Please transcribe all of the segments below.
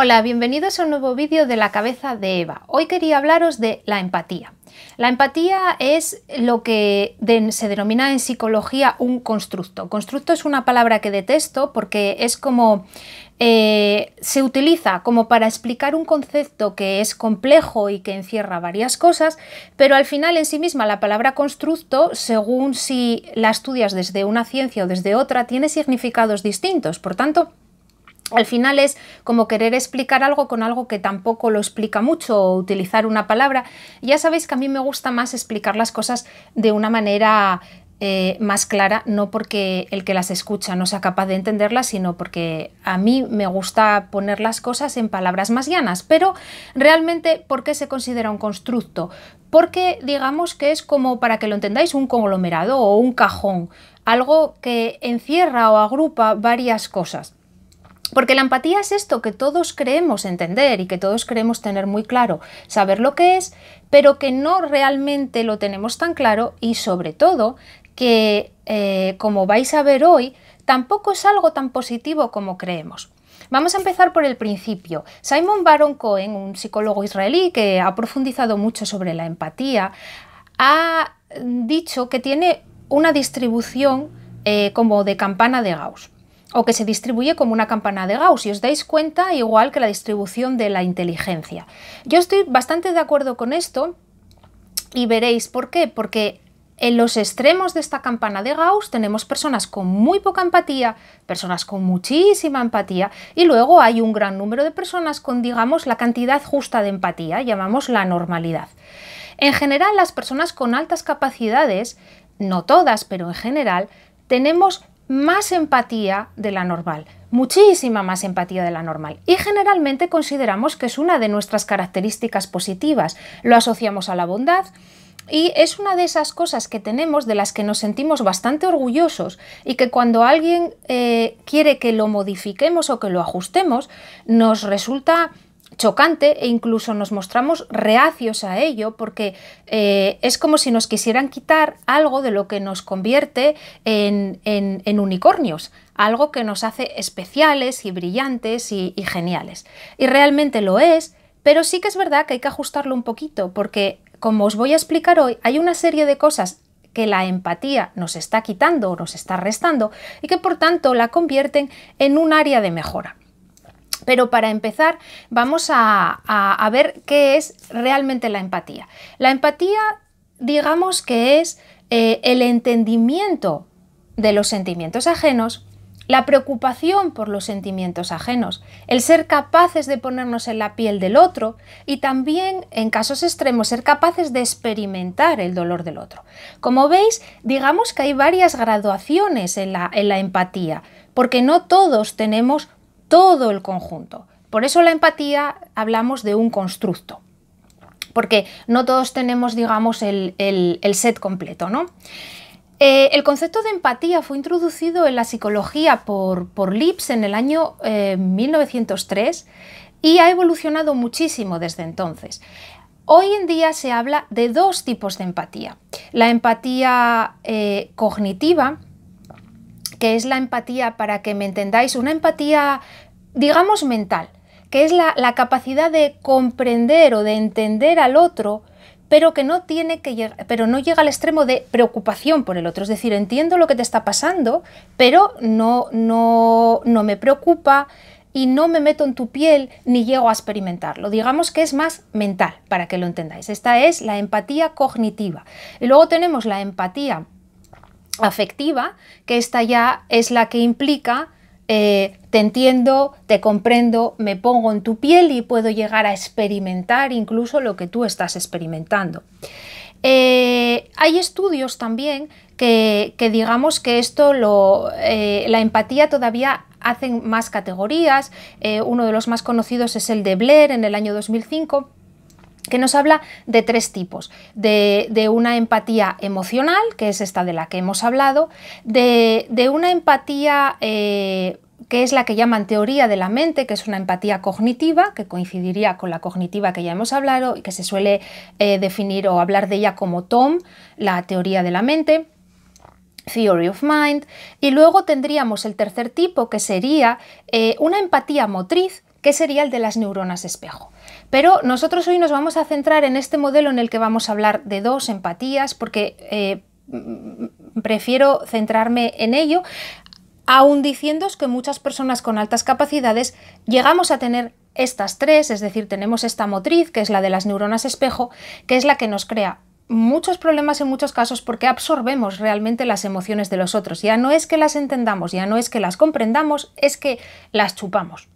Hola, bienvenidos a un nuevo vídeo de la cabeza de Eva. Hoy quería hablaros de la empatía. La empatía es lo que se denomina en psicología un constructo. Constructo es una palabra que detesto porque es como eh, se utiliza como para explicar un concepto que es complejo y que encierra varias cosas, pero al final en sí misma la palabra constructo, según si la estudias desde una ciencia o desde otra, tiene significados distintos. Por tanto, al final es como querer explicar algo con algo que tampoco lo explica mucho o utilizar una palabra. Ya sabéis que a mí me gusta más explicar las cosas de una manera eh, más clara, no porque el que las escucha no sea capaz de entenderlas, sino porque a mí me gusta poner las cosas en palabras más llanas. Pero realmente, ¿por qué se considera un constructo? Porque digamos que es como, para que lo entendáis, un conglomerado o un cajón, algo que encierra o agrupa varias cosas. Porque la empatía es esto que todos creemos entender y que todos creemos tener muy claro, saber lo que es, pero que no realmente lo tenemos tan claro y sobre todo que, eh, como vais a ver hoy, tampoco es algo tan positivo como creemos. Vamos a empezar por el principio. Simon Baron Cohen, un psicólogo israelí que ha profundizado mucho sobre la empatía, ha dicho que tiene una distribución eh, como de campana de Gauss o que se distribuye como una campana de Gauss. y os dais cuenta, igual que la distribución de la inteligencia. Yo estoy bastante de acuerdo con esto y veréis por qué. Porque en los extremos de esta campana de Gauss tenemos personas con muy poca empatía, personas con muchísima empatía y luego hay un gran número de personas con, digamos, la cantidad justa de empatía, llamamos la normalidad. En general, las personas con altas capacidades, no todas, pero en general, tenemos más empatía de la normal, muchísima más empatía de la normal y generalmente consideramos que es una de nuestras características positivas, lo asociamos a la bondad y es una de esas cosas que tenemos de las que nos sentimos bastante orgullosos y que cuando alguien eh, quiere que lo modifiquemos o que lo ajustemos nos resulta chocante e incluso nos mostramos reacios a ello porque eh, es como si nos quisieran quitar algo de lo que nos convierte en, unicornios, algo que nos hace especiales y brillantes y, y geniales. Y realmente lo es, pero sí que es verdad que hay que ajustarlo un poquito porque, como os voy a explicar hoy, hay una serie de cosas que la empatía nos está quitando o nos está restando y que por tanto la convierten en un área de mejora. Pero para empezar, vamos a, ver qué es realmente la empatía. La empatía, digamos que es eh, el entendimiento de los sentimientos ajenos, la preocupación por los sentimientos ajenos, el ser capaces de ponernos en la piel del otro y también, en casos extremos, ser capaces de experimentar el dolor del otro. Como veis, digamos que hay varias graduaciones en la, en la empatía, porque no todos tenemos todo el conjunto. Por eso la empatía hablamos de un constructo, porque no todos tenemos, digamos, el, set completo, ¿no? Eh, el concepto de empatía fue introducido en la psicología por, Lips en el año 1903 eh, y ha evolucionado muchísimo desde entonces. Hoy en día se habla de dos tipos de empatía. La empatía eh, cognitiva, que es la empatía, para que me entendáis, una empatía, digamos, mental, que es la, la capacidad de comprender o de entender al otro, pero que no tiene que pero no llega al extremo de preocupación por el otro. Es decir, entiendo lo que te está pasando, pero no, no, no me preocupa y no me meto en tu piel ni llego a experimentarlo. Digamos que es más mental, para que lo entendáis. Esta es la empatía cognitiva. Y luego tenemos la empatía afectiva, que esta ya es la que implica eh, te entiendo, te comprendo, me pongo en tu piel y puedo llegar a experimentar incluso lo que tú estás experimentando. Eh, hay estudios también que, digamos que esto lo, eh, la empatía todavía hacen más categorías. uno de los más conocidos es el de Blair en el año 2005 que nos habla de tres tipos, de, una empatía emocional, que es esta de la que hemos hablado, de, una empatía eh, que es la que llaman teoría de la mente, que es una empatía cognitiva, que coincidiría con la cognitiva que ya hemos hablado y que se suele eh, definir o hablar de ella como TOM, la teoría de la mente. Theory of Mind, y luego tendríamos el tercer tipo, que sería eh, una empatía motriz, que sería el de las neuronas espejo. Pero nosotros hoy nos vamos a centrar en este modelo en el que vamos a hablar de dos empatías, porque eh, mm, prefiero centrarme en ello, aun diciendo que muchas personas con altas capacidades llegamos a tener estas tres, es decir, tenemos esta motriz, que es la de las neuronas espejo, que es la que nos crea muchos problemas en muchos casos porque absorbemos realmente las emociones de los otros. Ya no es que las entendamos, ya no es que las comprendamos, es que las chupamos.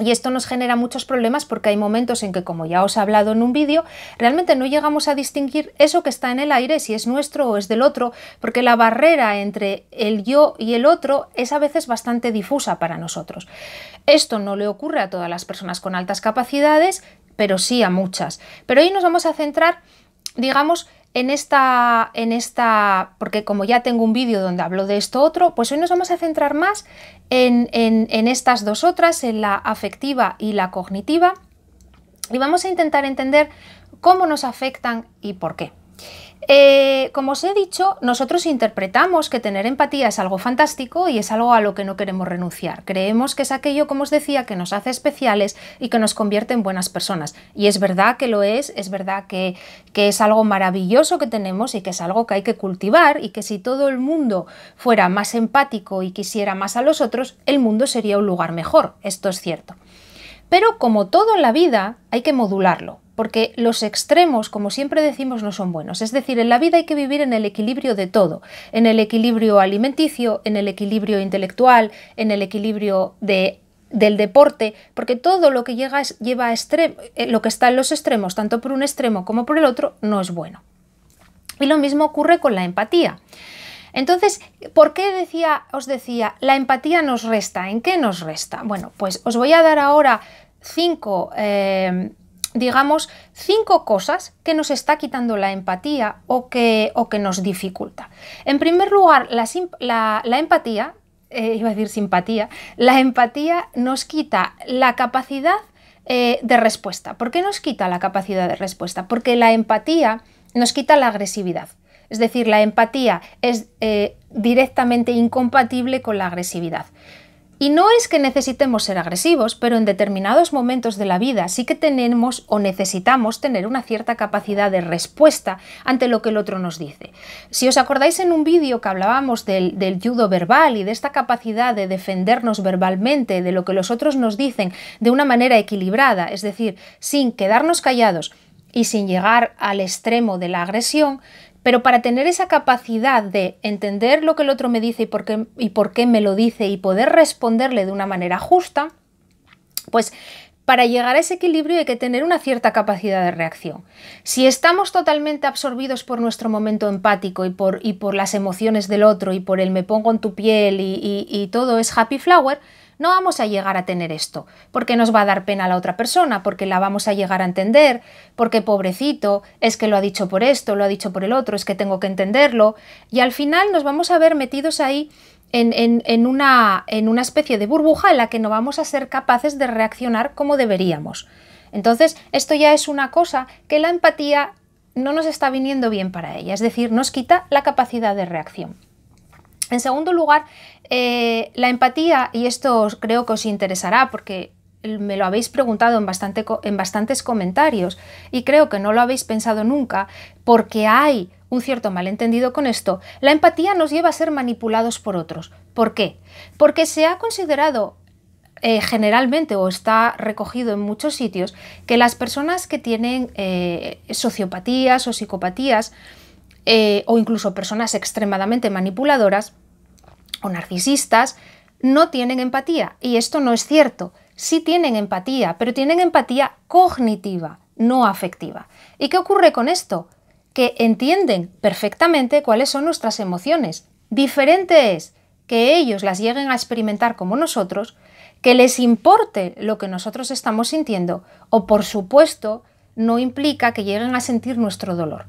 Y esto nos genera muchos problemas porque hay momentos en que, como ya os he hablado en un vídeo, realmente no llegamos a distinguir eso que está en el aire, si es nuestro o es del otro, porque la barrera entre el yo y el otro es a veces bastante difusa para nosotros. Esto no le ocurre a todas las personas con altas capacidades, pero sí a muchas. Pero hoy nos vamos a centrar digamos, en esta, en esta, porque como ya tengo un vídeo donde hablo de esto otro, pues hoy nos vamos a centrar más en, en estas dos otras, en la afectiva y la cognitiva, y vamos a intentar entender cómo nos afectan y por qué. Eh, como os he dicho, nosotros interpretamos que tener empatía es algo fantástico y es algo a lo que no queremos renunciar. Creemos que es aquello, como os decía, que nos hace especiales y que nos convierte en buenas personas. Y es verdad que lo es, es verdad que es algo maravilloso que tenemos y que es algo que hay que cultivar y que si todo el mundo fuera más empático y quisiera más a los otros, el mundo sería un lugar mejor. Esto es cierto. Pero como todo en la vida, hay que modularlo porque los extremos, como siempre decimos, no son buenos. Es decir, en la vida hay que vivir en el equilibrio de todo, en el equilibrio alimenticio, en el equilibrio intelectual, en el equilibrio de del deporte, porque todo lo que llega lleva a eh, lo que está en los extremos, tanto por un extremo como por el otro, no es bueno. Y lo mismo ocurre con la empatía. Entonces, ¿por qué decía, os decía, la empatía nos resta? ¿En qué nos resta? Bueno, pues os voy a dar ahora cinco eh, digamos, cinco cosas que nos está quitando la empatía o que, nos dificulta. En primer lugar, la, empatía, eh, iba a decir simpatía, la empatía nos quita la capacidad eh, de respuesta. ¿Por qué nos quita la capacidad de respuesta? Porque la empatía nos quita la agresividad. Es decir, la empatía es eh, directamente incompatible con la agresividad. Y no es que necesitemos ser agresivos, pero en determinados momentos de la vida sí que tenemos o necesitamos tener una cierta capacidad de respuesta ante lo que el otro nos dice. Si os acordáis en un vídeo que hablábamos del, del judo verbal y de esta capacidad de defendernos verbalmente de lo que los otros nos dicen de una manera equilibrada, es decir, sin quedarnos callados, y sin llegar al extremo de la agresión, pero para tener esa capacidad de entender lo que el otro me dice y por qué, y por qué me lo dice y poder responderle de una manera justa, pues para llegar a ese equilibrio hay que tener una cierta capacidad de reacción. Si estamos totalmente absorbidos por nuestro momento empático y por, y por las emociones del otro y por el me pongo en tu piel y todo es happy flower, no vamos a llegar a tener esto, porque nos va a dar pena a la otra persona, porque la vamos a llegar a entender, porque pobrecito, es que lo ha dicho por esto, lo ha dicho por el otro, es que tengo que entenderlo, y al final nos vamos a ver metidos ahí en, en una especie de burbuja en la que no vamos a ser capaces de reaccionar como deberíamos. Entonces, esto ya es una cosa que la empatía no nos está viniendo bien para ella, es decir, nos quita la capacidad de reacción. En segundo lugar, eh, la empatía, y esto creo que os interesará porque me lo habéis preguntado en, bastante, en bastantes comentarios y creo que no lo habéis pensado nunca porque hay un cierto malentendido con esto. La empatía nos lleva a ser manipulados por otros. ¿Por qué? Porque se ha considerado eh, generalmente o está recogido en muchos sitios que las personas que tienen eh, sociopatías o psicopatías eh, o incluso personas extremadamente manipuladoras o narcisistas, no tienen empatía. Y esto no es cierto. Sí tienen empatía, pero tienen empatía cognitiva, no afectiva. ¿Y qué ocurre con esto? Que entienden perfectamente cuáles son nuestras emociones. Diferente es que ellos las lleguen a experimentar como nosotros, que les importe lo que nosotros estamos sintiendo, o por supuesto, no implica que lleguen a sentir nuestro dolor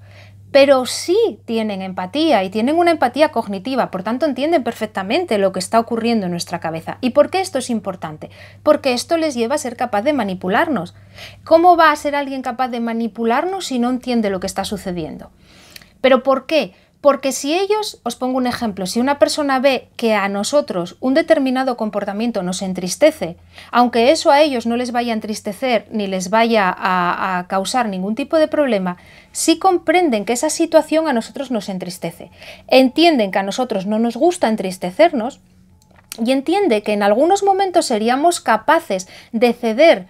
pero sí tienen empatía y tienen una empatía cognitiva, por tanto entienden perfectamente lo que está ocurriendo en nuestra cabeza. ¿Y por qué esto es importante? Porque esto les lleva a ser capaz de manipularnos. ¿Cómo va a ser alguien capaz de manipularnos si no entiende lo que está sucediendo? ¿Pero por qué? Porque si ellos, os pongo un ejemplo, si una persona ve que a nosotros un determinado comportamiento nos entristece, aunque eso a ellos no les vaya a entristecer ni les vaya a, causar ningún tipo de problema, sí comprenden que esa situación a nosotros nos entristece. Entienden que a nosotros no nos gusta entristecernos y entiende que en algunos momentos seríamos capaces de ceder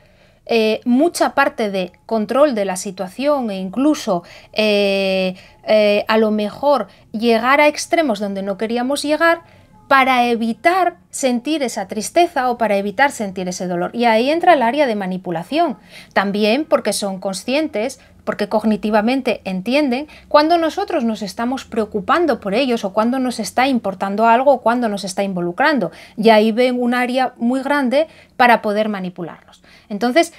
eh, mucha parte de control de la situación e incluso eh, eh, a lo mejor llegar a extremos donde no queríamos llegar, para evitar sentir esa tristeza o para evitar sentir ese dolor. Y ahí entra el área de manipulación, también porque son conscientes, porque cognitivamente entienden cuando nosotros nos estamos preocupando por ellos o cuando nos está importando algo o cuando nos está involucrando. Y ahí ven un área muy grande para poder manipularlos. Entonces,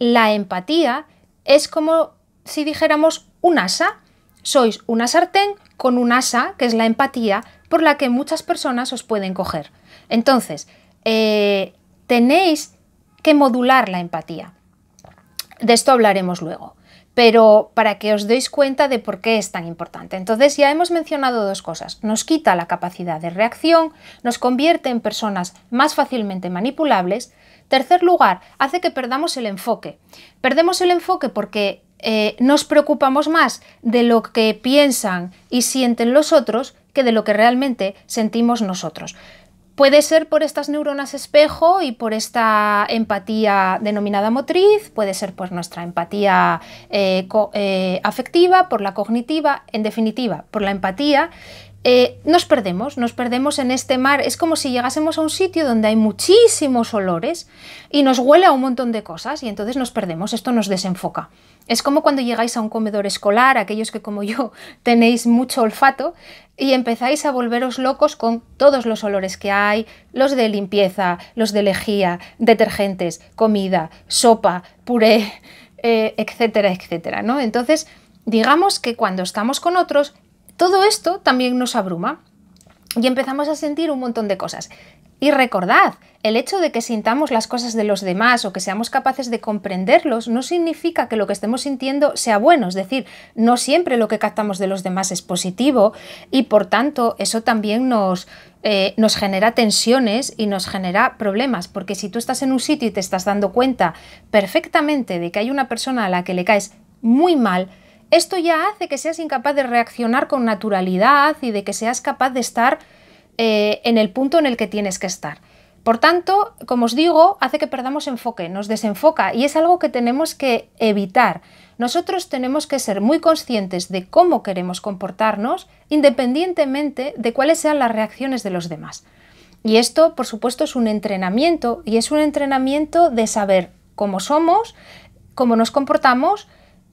la empatía es como si dijéramos un asa. Sois una sartén con un asa, que es la empatía, por la que muchas personas os pueden coger. Entonces, eh, tenéis que modular la empatía. De esto hablaremos luego, pero para que os deis cuenta de por qué es tan importante. Entonces ya hemos mencionado dos cosas. Nos quita la capacidad de reacción, nos convierte en personas más fácilmente manipulables. Tercer lugar, hace que perdamos el enfoque. Perdemos el enfoque porque eh, nos preocupamos más de lo que piensan y sienten los otros de lo que realmente sentimos nosotros. Puede ser por estas neuronas espejo y por esta empatía denominada motriz, puede ser por nuestra empatía eh, eh, afectiva, por la cognitiva, en definitiva, por la empatía. Eh, nos perdemos, nos perdemos en este mar. Es como si llegásemos a un sitio donde hay muchísimos olores y nos huele a un montón de cosas y entonces nos perdemos, esto nos desenfoca. Es como cuando llegáis a un comedor escolar, aquellos que como yo tenéis mucho olfato, y empezáis a volveros locos con todos los olores que hay, los de limpieza, los de lejía, detergentes, comida, sopa, puré, eh, etcétera, etcétera, ¿no? Entonces, digamos que cuando estamos con otros, todo esto también nos abruma y empezamos a sentir un montón de cosas. Y recordad, el hecho de que sintamos las cosas de los demás o que seamos capaces de comprenderlos no significa que lo que estemos sintiendo sea bueno, es decir, no siempre lo que captamos de los demás es positivo y por tanto eso también nos, eh, nos genera tensiones y nos genera problemas, porque si tú estás en un sitio y te estás dando cuenta perfectamente de que hay una persona a la que le caes muy mal, esto ya hace que seas incapaz de reaccionar con naturalidad y de que seas capaz de estar eh, en el punto en el que tienes que estar. Por tanto, como os digo, hace que perdamos enfoque, nos desenfoca y es algo que tenemos que evitar. Nosotros tenemos que ser muy conscientes de cómo queremos comportarnos independientemente de cuáles sean las reacciones de los demás. Y esto, por supuesto, es un entrenamiento y es un entrenamiento de saber cómo somos, cómo nos comportamos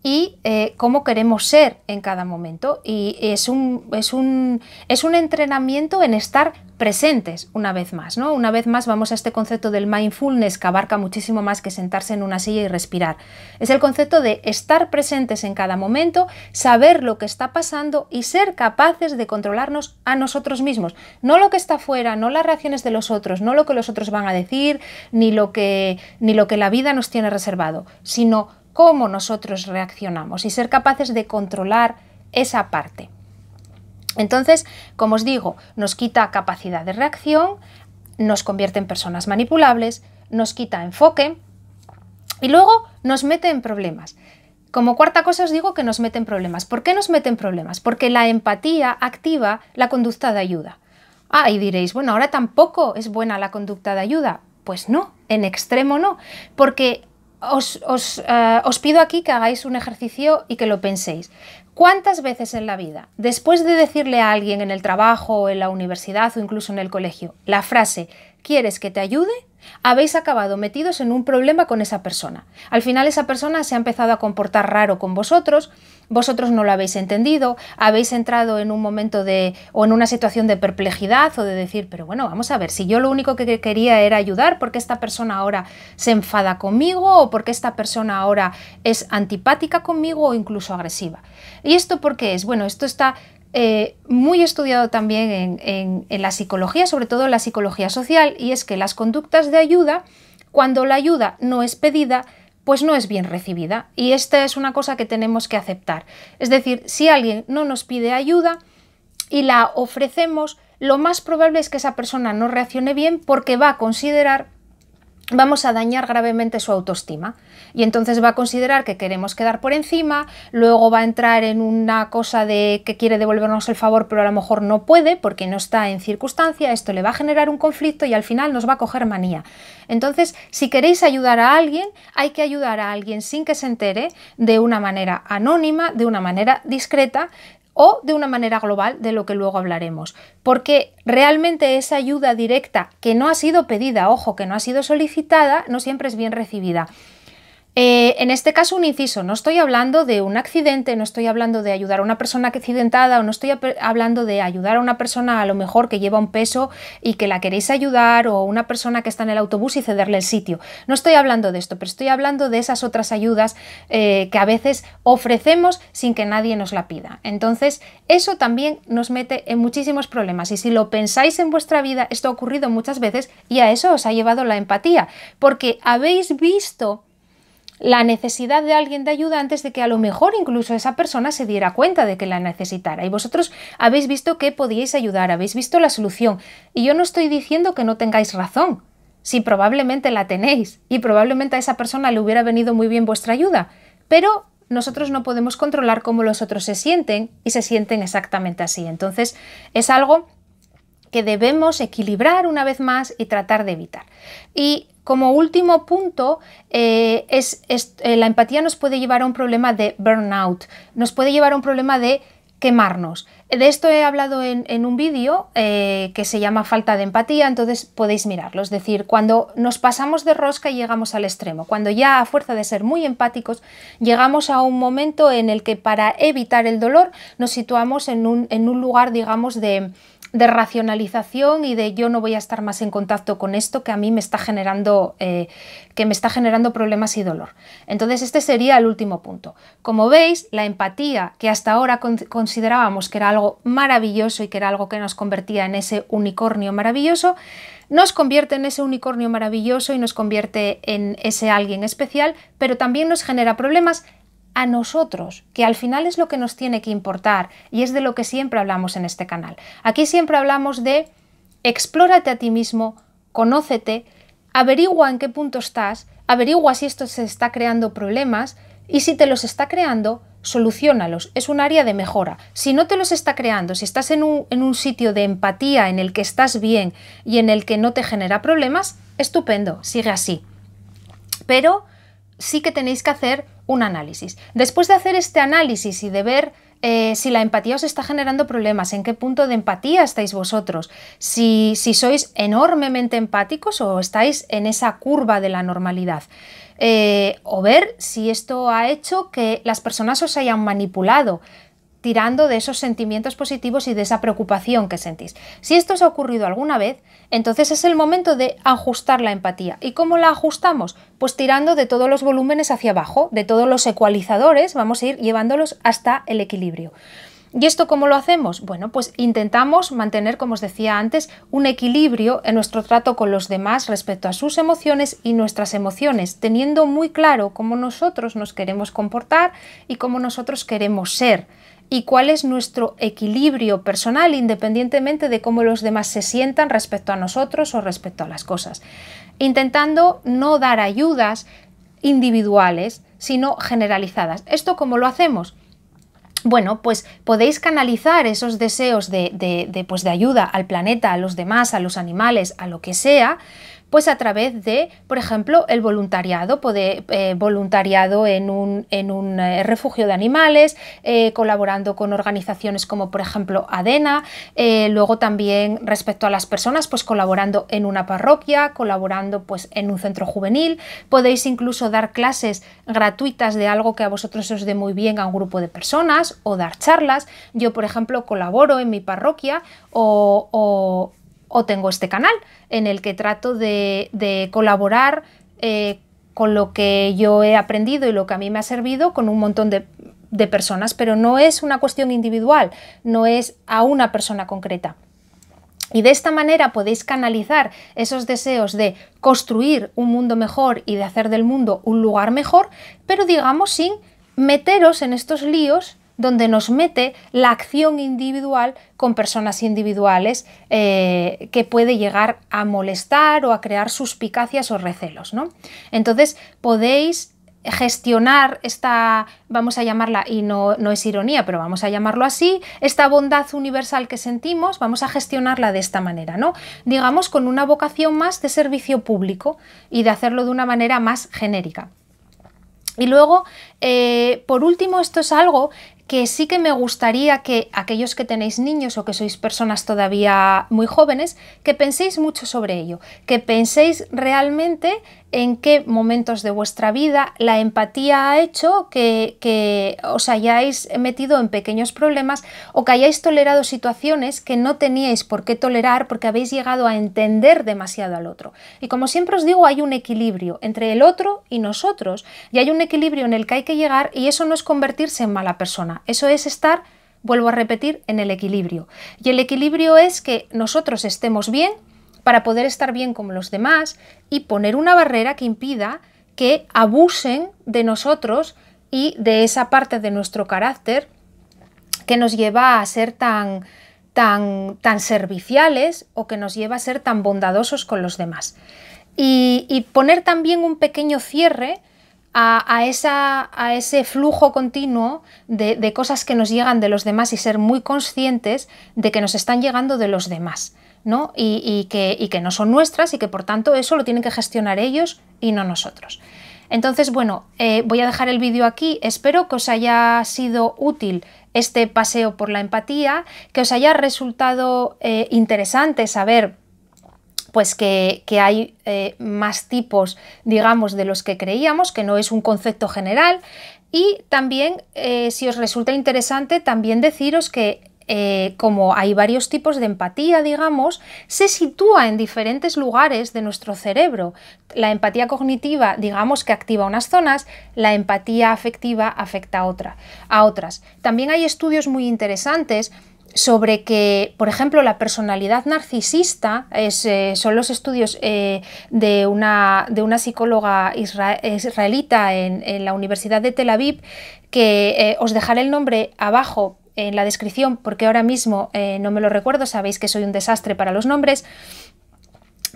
y eh, cómo queremos ser en cada momento. Y es un, es un, es un entrenamiento en estar presentes una vez más, ¿no? Una vez más vamos a este concepto del mindfulness que abarca muchísimo más que sentarse en una silla y respirar. Es el concepto de estar presentes en cada momento, saber lo que está pasando y ser capaces de controlarnos a nosotros mismos, no lo que está fuera, no las reacciones de los otros, no lo que los otros van a decir, ni lo que ni lo que la vida nos tiene reservado, sino cómo nosotros reaccionamos y ser capaces de controlar esa parte. Entonces, como os digo, nos quita capacidad de reacción, nos convierte en personas manipulables, nos quita enfoque y luego nos mete en problemas. Como cuarta cosa os digo que nos meten problemas. ¿Por qué nos meten problemas? Porque la empatía activa la conducta de ayuda. Ah, y diréis, bueno, ahora tampoco es buena la conducta de ayuda. Pues no, en extremo no, porque eh, os, pido aquí que hagáis un ejercicio y que lo penséis. ¿Cuántas veces en la vida, después de decirle a alguien en el trabajo en la universidad o incluso en el colegio la frase ¿quieres que te ayude? habéis acabado metidos en un problema con esa persona. Al final esa persona se ha empezado a comportar raro con vosotros vosotros no lo habéis entendido, habéis entrado en un momento de o en una situación de perplejidad o de decir, pero bueno, vamos a ver, si yo lo único que quería era ayudar, ¿por qué esta persona ahora se enfada conmigo o por qué esta persona ahora es antipática conmigo o incluso agresiva? ¿Y esto por qué es? Bueno, esto está eh, muy estudiado también en, en, en la psicología, sobre todo en la psicología social, y es que las conductas de ayuda, cuando la ayuda no es pedida, pues no es bien recibida. Y esta es una cosa que tenemos que aceptar. Es decir, si alguien no nos pide ayuda y la ofrecemos, lo más probable es que esa persona no reaccione bien porque va a considerar vamos a dañar gravemente su autoestima. Y entonces va a considerar que queremos quedar por encima, luego va a entrar en una cosa de que quiere devolvernos el favor, pero a lo mejor no puede porque no está en circunstancia, esto le va a generar un conflicto y al final nos va a coger manía. Entonces, si queréis ayudar a alguien, hay que ayudar a alguien sin que se entere, de una manera anónima, de una manera discreta, o de una manera global de lo que luego hablaremos. Porque realmente esa ayuda directa que no ha sido pedida, ojo, que no ha sido solicitada, no siempre es bien recibida. Eh, en este caso, un inciso, no estoy hablando de un accidente, no estoy hablando de ayudar a una persona accidentada o no estoy hablando de ayudar a una persona a lo mejor que lleva un peso y que la queréis ayudar o una persona que está en el autobús y cederle el sitio. No estoy hablando de esto, pero estoy hablando de esas otras ayudas eh, que a veces ofrecemos sin que nadie nos la pida. Entonces, eso también nos mete en muchísimos problemas y si lo pensáis en vuestra vida, esto ha ocurrido muchas veces y a eso os ha llevado la empatía, porque habéis visto la necesidad de alguien de ayuda antes de que a lo mejor incluso esa persona se diera cuenta de que la necesitara. Y vosotros habéis visto que podíais ayudar, habéis visto la solución. Y yo no estoy diciendo que no tengáis razón, si probablemente la tenéis y probablemente a esa persona le hubiera venido muy bien vuestra ayuda. Pero nosotros no podemos controlar cómo los otros se sienten y se sienten exactamente así. Entonces es algo debemos equilibrar una vez más y tratar de evitar. Y como último punto, eh, es, eh, la empatía nos puede llevar a un problema de burnout, nos puede llevar a un problema de quemarnos. De esto he hablado en, un vídeo eh, que se llama falta de empatía, entonces podéis mirarlo. Es decir, cuando nos pasamos de rosca y llegamos al extremo, cuando ya a fuerza de ser muy empáticos, llegamos a un momento en el que para evitar el dolor nos situamos en un lugar, digamos, de, de racionalización y de yo no voy a estar más en contacto con esto que a mí me está generando, eh, que me está generando problemas y dolor. Entonces este sería el último punto. Como veis, la empatía, que hasta ahora considerábamos que era algo maravilloso y que era algo que nos convertía en ese unicornio maravilloso, nos convierte en ese unicornio maravilloso y nos convierte en ese alguien especial, pero también nos genera problemas a nosotros, que al final es lo que nos tiene que importar y es de lo que siempre hablamos en este canal. Aquí siempre hablamos de explórate a ti mismo, conócete, averigua en qué punto estás, averigua si esto se está creando problemas y si te los está creando, los Es un área de mejora. Si no te los está creando, si estás en un, en un sitio de empatía en el que estás bien y en el que no te genera problemas, estupendo, sigue así. Pero sí que tenéis que hacer un análisis. Después de hacer este análisis y de ver eh, si la empatía os está generando problemas, en qué punto de empatía estáis vosotros, si, sois enormemente empáticos o estáis en esa curva de la normalidad. Eh, o ver si esto ha hecho que las personas os hayan manipulado, tirando de esos sentimientos positivos y de esa preocupación que sentís. Si esto os ha ocurrido alguna vez, entonces es el momento de ajustar la empatía. ¿Y cómo la ajustamos? Pues tirando de todos los volúmenes hacia abajo, de todos los ecualizadores, vamos a ir llevándolos hasta el equilibrio. ¿Y esto cómo lo hacemos? Bueno, pues intentamos mantener, como os decía antes, un equilibrio en nuestro trato con los demás respecto a sus emociones y nuestras emociones, teniendo muy claro cómo nosotros nos queremos comportar y cómo nosotros queremos ser y cuál es nuestro equilibrio personal independientemente de cómo los demás se sientan respecto a nosotros o respecto a las cosas, intentando no dar ayudas individuales, sino generalizadas. ¿Esto cómo lo hacemos? bueno, pues podéis canalizar esos deseos de, de, de, pues, ayuda al planeta, a los demás, a los animales, a lo que sea, pues a través de, por ejemplo, el voluntariado, eh, voluntariado en un, en un eh, refugio de animales, eh, colaborando con organizaciones como por ejemplo ADENA, luego también respecto a las personas, pues colaborando en una parroquia, colaborando pues en un centro juvenil, podéis incluso dar clases gratuitas de algo que a vosotros os dé muy bien a un grupo de personas o dar charlas. Yo, por ejemplo, colaboro en mi parroquia o, o tengo este canal en el que trato de, colaborar eh, con lo que yo he aprendido y lo que a mí me ha servido con un montón de personas, pero no es una cuestión individual, no es a una persona concreta. Y de esta manera podéis canalizar esos deseos de construir un mundo mejor y de hacer del mundo un lugar mejor, pero digamos sin meteros en estos líos donde nos mete la acción individual con personas individuales eh, que puede llegar a molestar o a crear suspicacias o recelos. ¿no? Entonces podéis gestionar esta, vamos a llamarla, y no, no, es ironía, pero vamos a llamarlo así, esta bondad universal que sentimos, vamos a gestionarla de esta manera, ¿no? Digamos, con una vocación más de servicio público y de hacerlo de una manera más genérica. Y luego, eh, por último, esto es algo que sí que me gustaría que aquellos que tenéis niños o que sois personas todavía muy jóvenes, que penséis mucho sobre ello, que penséis realmente en qué momentos de vuestra vida la empatía ha hecho que, os hayáis metido en pequeños problemas o que hayáis tolerado situaciones que no teníais por qué tolerar porque habéis llegado a entender demasiado al otro. Y como siempre os digo, hay un equilibrio entre el otro y nosotros y hay un equilibrio en el que hay que llegar y eso no es convertirse en mala persona, eso es estar vuelvo a repetir, en el equilibrio. Y el equilibrio es que nosotros estemos bien, para poder estar bien con los demás y poner una barrera que impida que abusen de nosotros y de esa parte de nuestro carácter que nos lleva a ser tan, tan, tan serviciales o que nos lleva a ser tan bondadosos con los demás. Y, poner también un pequeño cierre a, esa, a ese flujo continuo de cosas que nos llegan de los demás y ser muy conscientes de que nos están llegando de los demás. Y, que, no son nuestras y que por tanto eso lo tienen que gestionar ellos y no nosotros. Entonces, bueno, eh, voy a dejar el vídeo aquí. Espero que os haya sido útil este paseo por la empatía, que os haya resultado eh, interesante saber pues que, hay eh, más tipos, digamos, de los que creíamos, que no es un concepto general. Y también, si os resulta interesante, también deciros que eh, como hay varios tipos de empatía, digamos, se sitúa en diferentes lugares de nuestro cerebro. La empatía cognitiva, digamos que activa unas zonas, la empatía afectiva afecta a, otras. También hay estudios muy interesantes sobre que, por ejemplo, la personalidad narcisista, eh, son los estudios eh, de, una, de, una, psicóloga israelita en, la Universidad de Tel Aviv, que os dejaré el nombre abajo en la descripción porque ahora mismo eh, no me lo recuerdo, sabéis que soy un desastre para los nombres,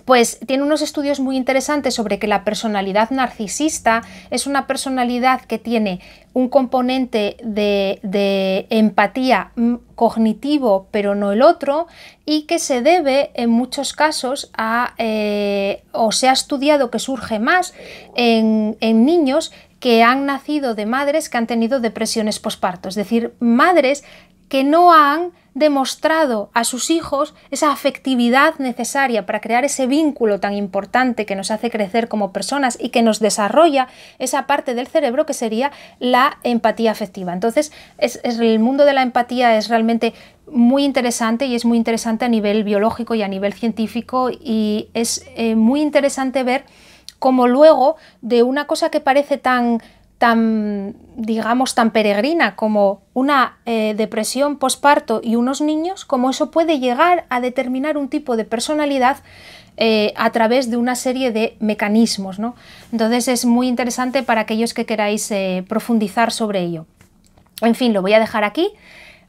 pues tiene unos estudios muy interesantes sobre que la personalidad narcisista es una personalidad que tiene un componente de, empatía mm, cognitivo, pero no el otro, y que se debe en muchos casos a, eh, o se ha estudiado que surge más en niños que han nacido de madres que han tenido depresiones posparto, es decir, madres que no han demostrado a sus hijos esa afectividad necesaria para crear ese vínculo tan importante que nos hace crecer como personas y que nos desarrolla esa parte del cerebro que sería la empatía afectiva. Entonces, es, el mundo de la empatía es realmente muy interesante y es muy interesante a nivel biológico y a nivel científico y es eh, muy interesante ver como luego de una cosa que parece tan tan, digamos, tan peregrina como una eh, depresión posparto y unos niños, como eso puede llegar a determinar un tipo de personalidad eh, a través de una serie de mecanismos. ¿no? Entonces es muy interesante para aquellos que queráis eh, profundizar sobre ello. En fin, lo voy a dejar aquí.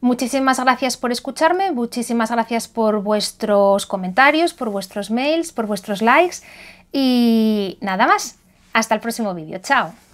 Muchísimas gracias por escucharme, muchísimas gracias por vuestros comentarios, por vuestros mails, por vuestros likes y nada más. Hasta el próximo vídeo. Chao.